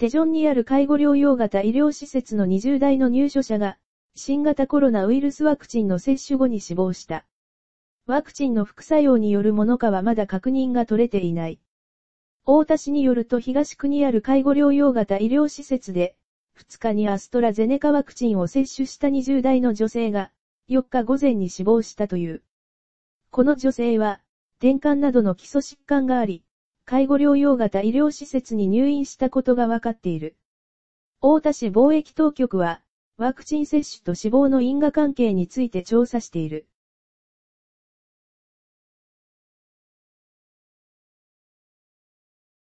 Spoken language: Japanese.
テジョンにある介護療養型医療施設の20代の入所者が、新型コロナウイルスワクチンの接種後に死亡した。ワクチンの副作用によるものかはまだ確認が取れていない。大田市によると東区にある介護療養型医療施設で、2日にアストラゼネカワクチンを接種した20代の女性が、4日午前に死亡したという。この女性は、転換などの基礎疾患があり、介護療養型医療施設に入院したことが分かっている。大田市貿易当局は、ワクチン接種と死亡の因果関係について調査している。